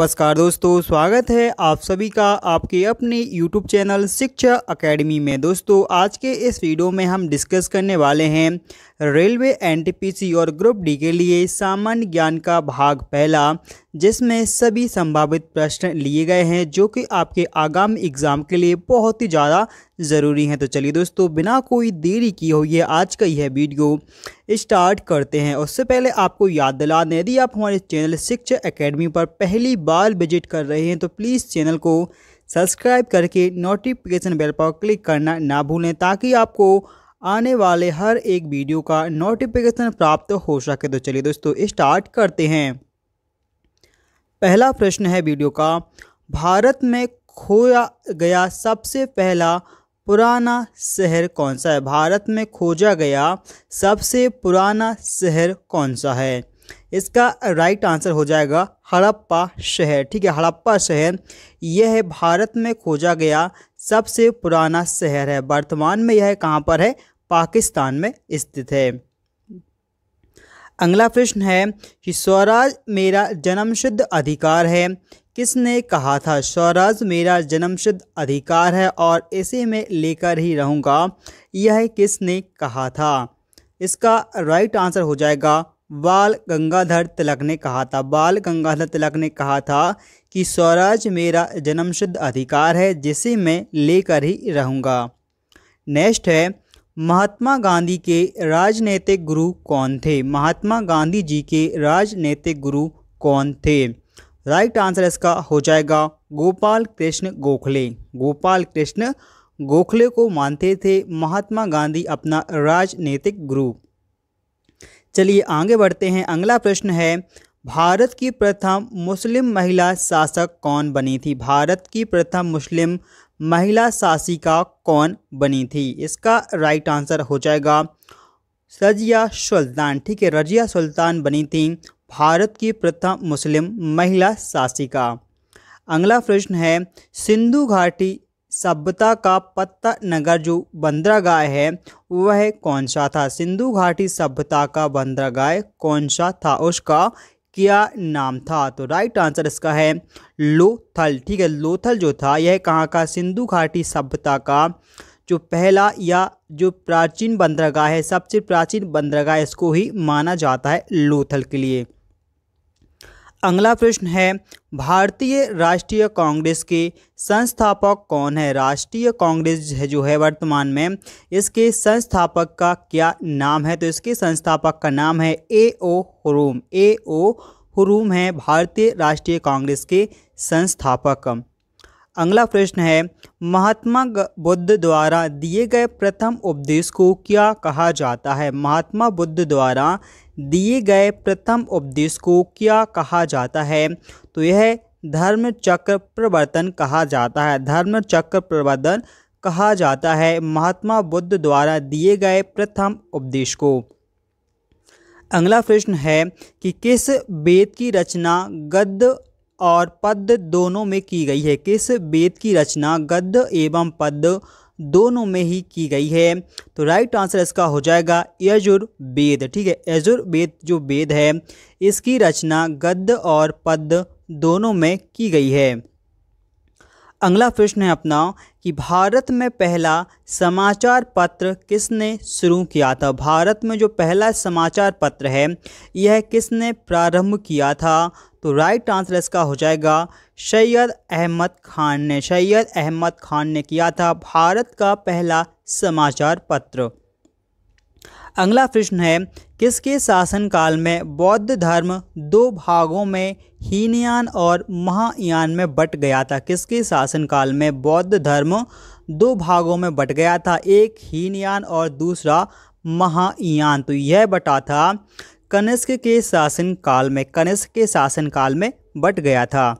नमस्कार दोस्तों स्वागत है आप सभी का आपके अपने YouTube चैनल शिक्षा एकेडमी में दोस्तों आज के इस वीडियो में हम डिस्कस करने वाले हैं रेलवे एनटीपीसी और ग्रुप डी के लिए सामान्य ज्ञान का भाग पहला जिसमें सभी संभावित प्रश्न लिए गए हैं जो कि आपके आगामी एग्ज़ाम के लिए बहुत ही ज़्यादा ज़रूरी हैं तो चलिए दोस्तों बिना कोई देरी की हो ये आज का यह वीडियो स्टार्ट करते हैं उससे पहले आपको याद दिला दें यदि आप हमारे चैनल शिक्षा अकेडमी पर पहली बार विजिट कर रहे हैं तो प्लीज़ चैनल को सब्सक्राइब करके नोटिफिकेशन बेल पर क्लिक करना ना भूलें ताकि आपको आने वाले हर एक वीडियो का नोटिफिकेशन प्राप्त हो सके तो चलिए दोस्तों स्टार्ट करते हैं पहला प्रश्न है वीडियो का भारत में खोया गया सबसे पहला पुराना शहर कौन सा है भारत में खोजा गया सबसे पुराना शहर कौन सा है इसका राइट आंसर हो जाएगा हड़प्पा शहर ठीक है हड़प्पा शहर यह है भारत में खोजा गया सबसे पुराना शहर है वर्तमान में यह कहाँ पर है पाकिस्तान में स्थित है अगला प्रश्न है कि स्वराज मेरा जन्मसिद्ध अधिकार है किसने कहा था स्वराज मेरा जन्मसिद्ध अधिकार है और इसे मैं लेकर ही रहूँगा यह किसने कहा था इसका राइट आंसर हो जाएगा बाल गंगाधर तिलक ने कहा था बाल गंगाधर तिलक ने कहा था कि स्वराज मेरा जन्मसिद्ध अधिकार है जिसे मैं लेकर ही रहूँगा नेक्स्ट है महात्मा गांधी के राजनीतिक गुरु कौन थे महात्मा गांधी जी के राजनीतिक गुरु कौन थे राइट आंसर इसका हो जाएगा गोपाल कृष्ण गोखले गोपाल कृष्ण गोखले को मानते थे महात्मा गांधी अपना राजनीतिक गुरु चलिए आगे बढ़ते हैं अगला प्रश्न है भारत की प्रथम मुस्लिम महिला शासक कौन बनी थी भारत की प्रथम मुस्लिम महिला शासिका कौन बनी थी इसका राइट आंसर हो जाएगा रजिया सुल्तान ठीक है रजिया सुल्तान बनी थी भारत की प्रथम मुस्लिम महिला शासिका अगला प्रश्न है सिंधु घाटी सभ्यता का पत्ता नगर जो बंदरगाह है वह कौन सा था सिंधु घाटी सभ्यता का बंदरगाह कौन सा था उसका क्या नाम था तो राइट आंसर इसका है लोथल ठीक है लोथल जो था यह कहाँ का सिंधु घाटी सभ्यता का जो पहला या जो प्राचीन बंदरगाह है सबसे प्राचीन बंदरगाह इसको ही माना जाता है लोथल के लिए अगला प्रश्न है भारतीय राष्ट्रीय कांग्रेस के संस्थापक कौन है राष्ट्रीय कांग्रेस है जो है वर्तमान में इसके संस्थापक का क्या नाम है तो इसके संस्थापक का नाम है ए ओ हुरूम ए ओ हुरूम है भारतीय राष्ट्रीय कांग्रेस के संस्थापक अगला प्रश्न है महात्मा बुद्ध द्वारा दिए गए प्रथम उपदेश को क्या कहा जाता है महात्मा बुद्ध द्वारा दिए गए प्रथम उपदेश को क्या कहा जाता है तो यह धर्म चक्र प्रवर्तन कहा जाता है धर्म चक्र प्रवर्तन कहा जाता है महात्मा बुद्ध द्वारा दिए गए प्रथम उपदेश को अगला प्रश्न है कि किस वेद की रचना गद्य और पद्य दोनों में की गई है किस वेद की रचना गद्य एवं पद्य दोनों में ही की गई है तो राइट आंसर इसका हो जाएगा यजुर्वेद ठीक है यजुर्वेद जो वेद है इसकी रचना गद्य और पद्य दोनों में की गई है अगला प्रश्न है अपना कि भारत में पहला समाचार पत्र किसने शुरू किया था भारत में जो पहला समाचार पत्र है यह किसने प्रारंभ किया था तो राइट आंसर इसका हो जाएगा सैयद अहमद खान ने सैयद अहमद खान ने किया था भारत का पहला समाचार पत्र अगला प्रश्न है किसके शासनकाल में बौद्ध धर्म दो भागों में हीनयान और महायान में बट गया था किसके शासनकाल में बौद्ध धर्म दो भागों में बट गया था एक हीनयान और दूसरा महायान तो यह बटा था कनिष्क के शासनकाल में कनिष्क के शासनकाल में बट गया था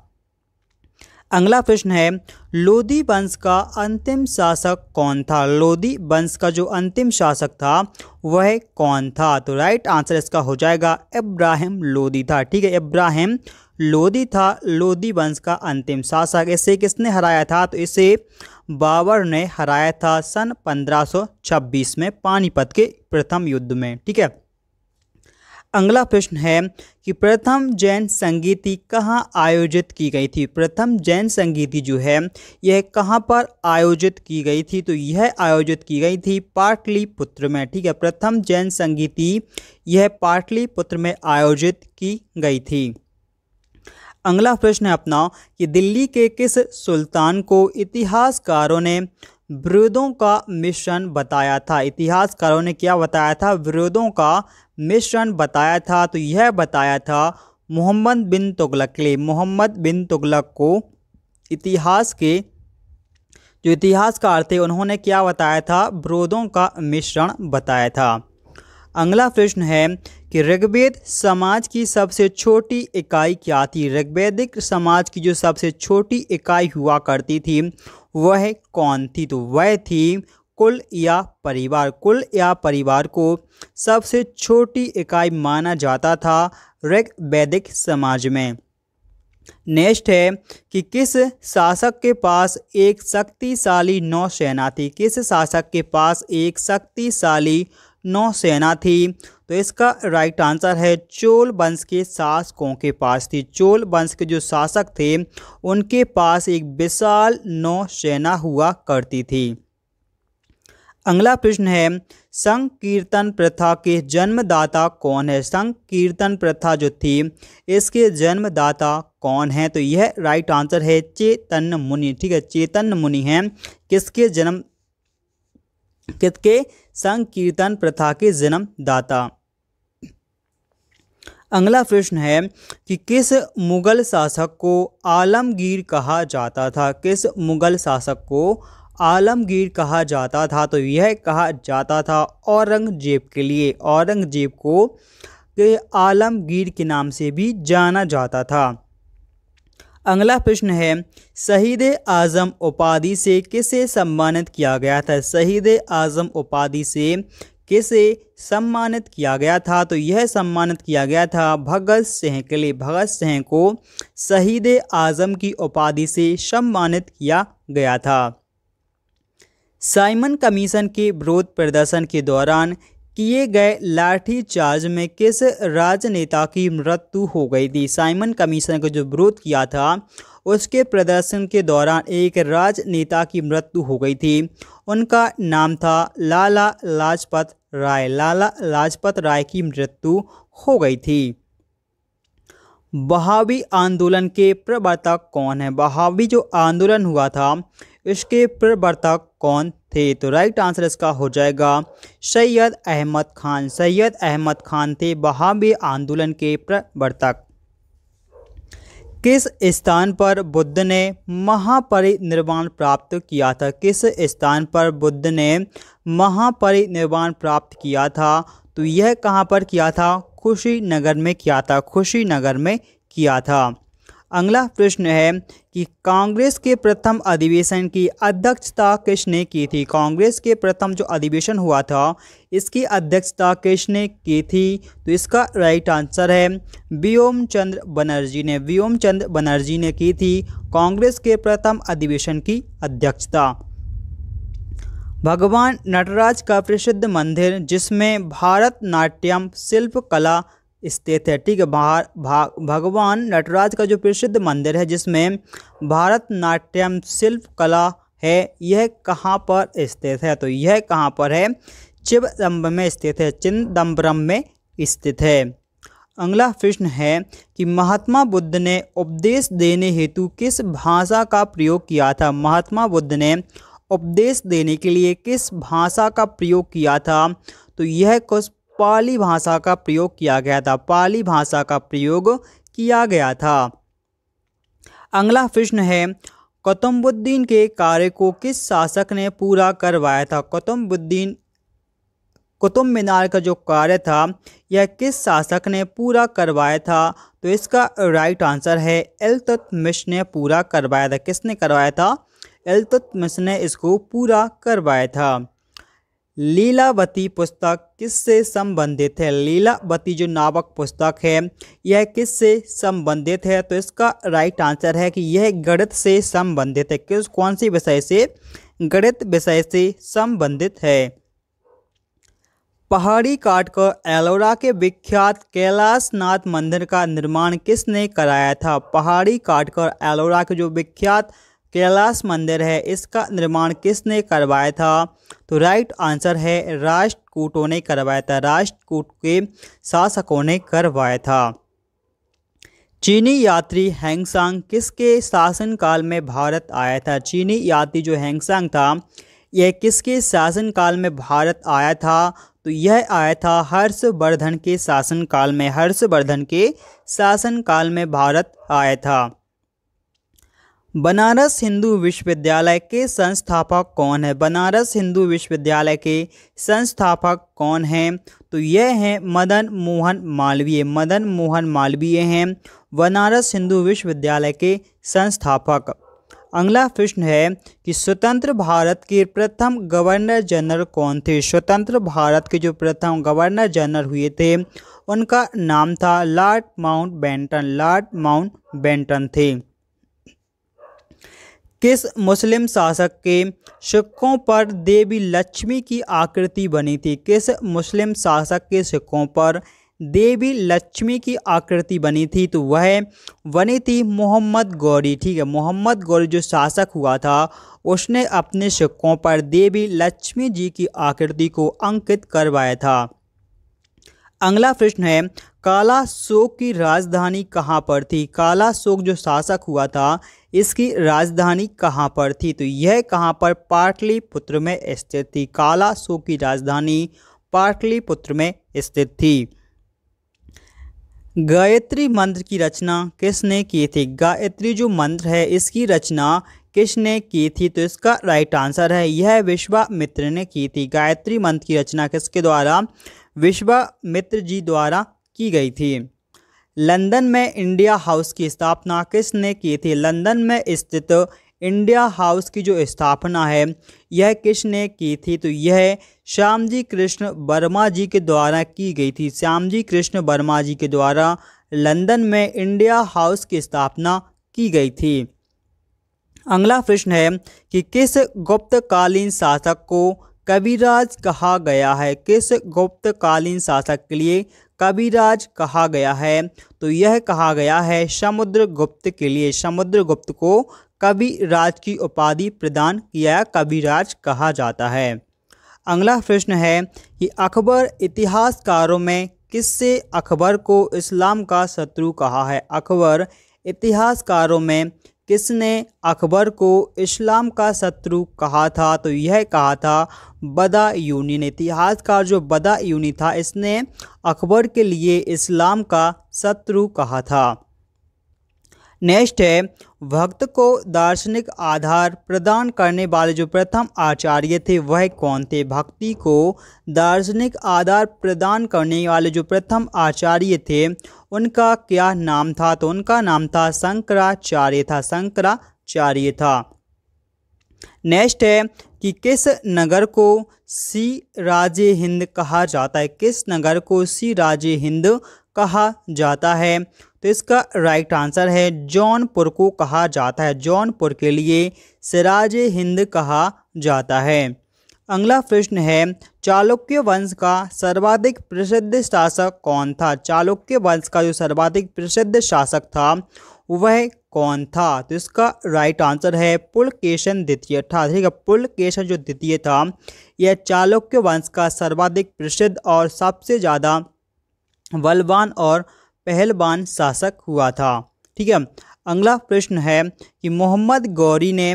अगला प्रश्न है लोदी वंश का अंतिम शासक कौन था लोदी वंश का जो अंतिम शासक था वह कौन था तो राइट आंसर इसका हो जाएगा इब्राहिम लोधी था ठीक है इब्राहिम लोदी था लोधी वंश का अंतिम शासक इसे किसने हराया था तो इसे बाबर ने हराया था सन 1526 में पानीपत के प्रथम युद्ध में ठीक है अगला प्रश्न है कि प्रथम जैन संगीति कहाँ आयोजित की गई थी प्रथम जैन संगीति जो है यह कहाँ पर आयोजित की गई थी तो यह आयोजित की गई थी पाटलिपुत्र में ठीक है प्रथम जैन संगीति यह पाटलिपुत्र में आयोजित की गई थी अगला प्रश्न है अपना कि दिल्ली के किस सुल्तान को इतिहासकारों ने विरोधों का मिश्रण बताया था इतिहासकारों ने क्या बताया था विरोधों का मिश्रण बताया था तो यह बताया था मोहम्मद बिन तुगलक के लिए मोहम्मद बिन तुगलक को इतिहास के जो इतिहासकार थे उन्होंने क्या बताया था ब्रोदों का मिश्रण बताया था अगला प्रश्न है कि ऋग्वेद समाज की सबसे छोटी इकाई क्या थी ऋग्वेदिक समाज की जो सबसे छोटी इकाई हुआ करती थी वह कौन थी तो वह थी कुल या परिवार कुल या परिवार को सबसे छोटी इकाई माना जाता था ऋग वैदिक समाज में नेक्स्ट है कि किस शासक के पास एक शक्तिशाली नौसेना थी किस शासक के पास एक शक्तिशाली नौसेना थी तो इसका राइट आंसर है चोल वंश के शासकों के पास थी चोल वंश के जो शासक थे उनके पास एक विशाल नौसेना हुआ करती थी अगला प्रश्न है संकीर्तन प्रथा के जन्मदाता कौन है संकीर्तन प्रथा जो थी इसके जन्मदाता कौन है तो यह राइट आंसर है चेतन मुनि ठीक है चेतन मुनि हैं किसके जन्म किसके संकीर्तन कीर्तन प्रथा के जन्मदाता अगला प्रश्न है कि किस मुगल शासक को आलमगीर कहा जाता था किस मुगल शासक को आलमगीर कहा जाता था तो यह कहा जाता था औरंगजेब के लिए औरंगजेब को के आलमगीर के नाम से भी जाना जाता था अगला प्रश्न है शहीद आज़म उपाधि से किसे सम्मानित किया गया था शहीद आज़म उपाधि से किसे सम्मानित किया गया था तो यह सम्मानित किया गया था भगत सिंह के लिए भगत सिंह को शहीद आज़म की उपाधि से सम्मानित किया गया था साइमन कमीशन के विरोध प्रदर्शन के दौरान किए गए लाठीचार्ज में किस राजनेता की मृत्यु हो गई थी साइमन कमीशन का जो विरोध किया था उसके प्रदर्शन के दौरान एक राजनेता की मृत्यु हो गई थी उनका नाम था लाला लाजपत राय लाला लाजपत राय की मृत्यु हो गई थी बहावी आंदोलन के प्रवर्तक कौन है बहावी जो आंदोलन हुआ था इसके प्रवर्तक कौन थे तो राइट आंसर इसका हो जाएगा सैयद अहमद खान सैयद अहमद खान थे बहाबी आंदोलन के प्रवर्तक किस स्थान पर बुद्ध ने महापरिनिर्वाण प्राप्त किया था किस स्थान पर बुद्ध ने महापरिनिर्वाण प्राप्त किया था तो यह कहाँ पर किया था खुशीनगर में किया था खुशीनगर में किया था अगला प्रश्न है कि कांग्रेस के प्रथम अधिवेशन की अध्यक्षता किसने की थी कांग्रेस के प्रथम जो अधिवेशन हुआ था इसकी अध्यक्षता किसने की थी तो इसका राइट आंसर है व्योम चंद्र बनर्जी ने व्योम चंद्र बनर्जी ने की थी कांग्रेस के प्रथम अधिवेशन की अध्यक्षता भगवान नटराज का प्रसिद्ध मंदिर जिसमें भारत नाट्यम शिल्प कला स्थित है ठीक है भा, भगवान नटराज का जो प्रसिद्ध मंदिर है जिसमें भारतनाट्यम शिल्प कला है यह कहाँ पर स्थित है तो यह कहाँ पर है चिदम्ब में स्थित है चिदम्बरम में स्थित है अगला प्रश्न है कि महात्मा बुद्ध ने उपदेश देने हेतु किस भाषा का प्रयोग किया था महात्मा बुद्ध ने उपदेश देने के लिए किस भाषा का प्रयोग किया था तो यह कुछ पाली भाषा का प्रयोग किया गया था पाली भाषा का प्रयोग किया गया था अगला प्रश्न है कौतुबुद्दीन के कार्य को किस शासक ने पूरा करवाया था कौतुबुद्दीन कुतुब मीनार का जो कार्य था यह किस शासक ने पूरा करवाया था तो इसका राइट आंसर है एलतुतमिश ने पूरा करवाया था किसने करवाया था एलतुतमिश ने इसको पूरा करवाया था लीलावती पुस्तक किससे संबंधित है लीलावती जो नावक पुस्तक है यह किससे संबंधित है तो इसका राइट आंसर है कि यह गणित से संबंधित है किस कौन सी विषय से गणित विषय से संबंधित है पहाड़ी काटकर एलोरा के विख्यात कैलाश नाथ मंदिर का निर्माण किसने कराया था पहाड़ी काटकर एलोरा के जो विख्यात कैलाश मंदिर है इसका निर्माण किसने करवाया था तो राइट आंसर है राष्ट्रकूटों ने करवाया था राष्ट्रकूट के शासकों ने करवाया था चीनी यात्री हैंगसांग किसके शासनकाल में भारत आया था चीनी यात्री जो हैंगसांग था यह किसके शासनकाल में भारत आया था तो यह आया था हर्षवर्धन के शासनकाल में हर्षवर्धन के शासनकाल में भारत आया था बनारस हिंदू विश्वविद्यालय के संस्थापक कौन है बनारस हिंदू विश्वविद्यालय के संस्थापक कौन हैं तो यह हैं मदन मोहन मालवीय मदन मोहन मालवीय हैं बनारस हिंदू विश्वविद्यालय के संस्थापक अगला प्रश्न है कि स्वतंत्र भारत के प्रथम गवर्नर जनरल कौन थे स्वतंत्र भारत के जो प्रथम गवर्नर जनरल हुए थे उनका नाम था Lord Mountbatten Lord Mountbatten थे किस मुस्लिम शासक के सिक्कों पर देवी लक्ष्मी की आकृति बनी थी किस मुस्लिम शासक के सिक्कों पर देवी लक्ष्मी की आकृति बनी थी तो वह बनी थी मोहम्मद गौरी ठीक है मोहम्मद गौरी जो शासक हुआ था उसने अपने सिक्कों पर देवी लक्ष्मी जी की आकृति को अंकित करवाया था अगला प्रश्न है काला शोक की राजधानी कहाँ पर थी काला शोक जो शासक हुआ था इसकी राजधानी कहाँ पर थी तो यह कहाँ पर पाटलिपुत्र में स्थित थी काला शोक की राजधानी पाटलिपुत्र में स्थित थी गायत्री मंत्र की रचना किसने की थी गायत्री जो मंत्र है इसकी रचना किसने की थी तो इसका राइट आंसर है यह विश्वामित्र ने की थी गायत्री मंत्र की रचना किसके द्वारा विश्वामित्र जी द्वारा की गई थी लंदन में इंडिया हाउस की स्थापना किसने की थी लंदन में स्थित इंडिया हाउस की जो स्थापना है यह किसने की थी तो यह श्याम जी कृष्ण वर्मा जी के द्वारा की गई थी श्याम जी कृष्ण वर्मा जी के द्वारा लंदन में इंडिया हाउस की स्थापना की गई थी अगला प्रश्न है कि किस गुप्तकालीन शासक को कविराज कहा गया है किस गुप्तकालीन शासक के लिए कविराज कहा गया है तो यह कहा गया है समुद्र गुप्त के लिए समुद्र गुप्त को कविराज की उपाधि प्रदान किया कविराज कहा जाता है अगला प्रश्न है कि अकबर इतिहासकारों में किससे अकबर को इस्लाम का शत्रु कहा है अकबर इतिहासकारों में किसने अकबर को इस्लाम का शत्रु कहा था तो यह कहा था बदा यूनी ने इतिहासकार जो बदा यूनी था इसने अकबर के लिए इस्लाम का शत्रु कहा था नेक्स्ट है भक्त को दार्शनिक आधार प्रदान करने वाले जो प्रथम आचार्य थे वह कौन थे भक्ति को दार्शनिक आधार प्रदान करने वाले जो प्रथम आचार्य थे उनका क्या नाम था तो उनका नाम था शंकराचार्य था शंकराचार्य था नेक्स्ट है कि किस नगर को सी राजे हिंद कहा जाता है किस नगर को सी राजे हिंद कहा जाता है तो इसका राइट आंसर है जौनपुर को कहा जाता है जौनपुर के लिए सिराज हिंद कहा जाता है अगला प्रश्न है चालुक्य वंश का सर्वाधिक प्रसिद्ध शासक कौन था चालुक्य वंश का जो सर्वाधिक प्रसिद्ध शासक था वह कौन था तो इसका राइट आंसर है पुलकेशन द्वितीय था ठीक है पुलकेशन जो द्वितीय था यह चालुक्य वंश का सर्वाधिक प्रसिद्ध और सबसे ज़्यादा बलवान और पहलवान शासक हुआ था ठीक है अगला प्रश्न है कि मोहम्मद गौरी ने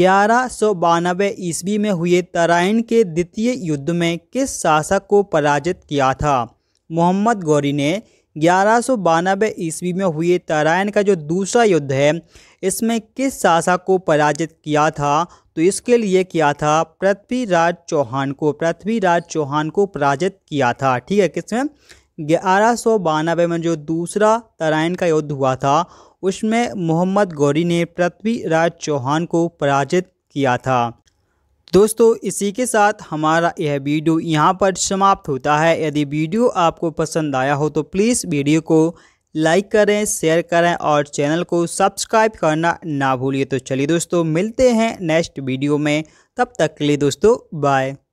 ग्यारह सौ बानबे ईस्वी में हुए तराइन के द्वितीय युद्ध में किस शासक को पराजित किया था मोहम्मद गौरी ने ग्यारह सौ बानबे ईस्वी में हुए तराइन का जो दूसरा युद्ध है इसमें किस शासक को पराजित किया था तो इसके लिए किया था पृथ्वीराज चौहान को पृथ्वीराज चौहान को पराजित किया था ठीक है किसमें ग्यारह सौ बानबे में जो दूसरा तराइन का युद्ध हुआ था उसमें मोहम्मद गौरी ने पृथ्वीराज चौहान को पराजित किया था दोस्तों इसी के साथ हमारा यह वीडियो यहाँ पर समाप्त होता है यदि वीडियो आपको पसंद आया हो तो प्लीज़ वीडियो को लाइक करें शेयर करें और चैनल को सब्सक्राइब करना ना भूलिए तो चलिए दोस्तों मिलते हैं नेक्स्ट वीडियो में तब तक के लिए दोस्तों बाय